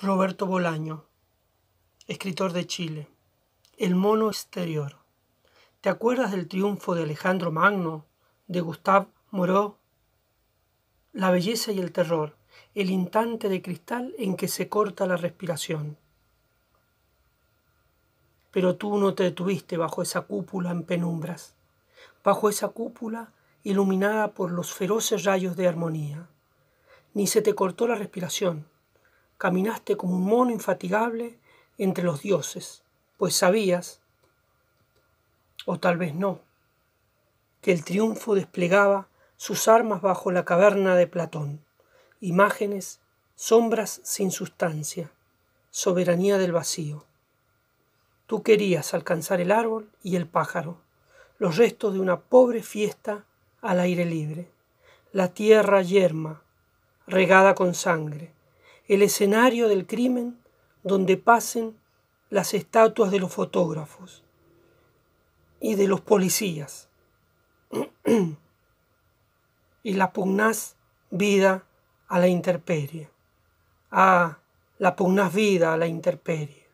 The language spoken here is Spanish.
Roberto Bolaño, escritor de Chile, El mono exterior. ¿Te acuerdas del triunfo de Alejandro Magno, de Gustave Moreau? La belleza y el terror, el instante de cristal en que se corta la respiración. Pero tú no te detuviste bajo esa cúpula en penumbras, bajo esa cúpula iluminada por los feroces rayos de armonía, ni se te cortó la respiración caminaste como un mono infatigable entre los dioses, pues sabías, o tal vez no, que el triunfo desplegaba sus armas bajo la caverna de Platón, imágenes, sombras sin sustancia, soberanía del vacío. Tú querías alcanzar el árbol y el pájaro, los restos de una pobre fiesta al aire libre, la tierra yerma, regada con sangre, el escenario del crimen donde pasen las estatuas de los fotógrafos y de los policías y la pugnaz vida a la intemperie. Ah, la pugnaz vida a la intemperie.